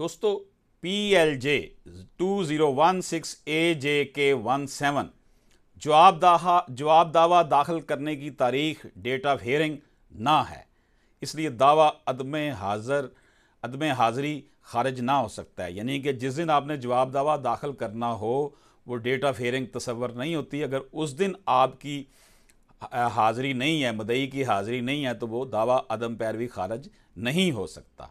दोस्तों P L J two zero one six A J K one seven जवाब दाहा जवाब दावा दाखिल करने की तारीख डेट ऑफ हेयरिंग ना है इसलिए दावा अदम हाज़र अदम हाज़री खारिज ना हो सकता है यानी कि जिस दिन आपने जवाब दावा दाखिल करना हो वो डेट ऑफ हेयरिंग तस्वर नहीं होती अगर उस दिन आपकी हाज़िरी नहीं है मदई की हाज़िरी नहीं है तो वो दावा अदम पैरवी खारज नहीं हो सकता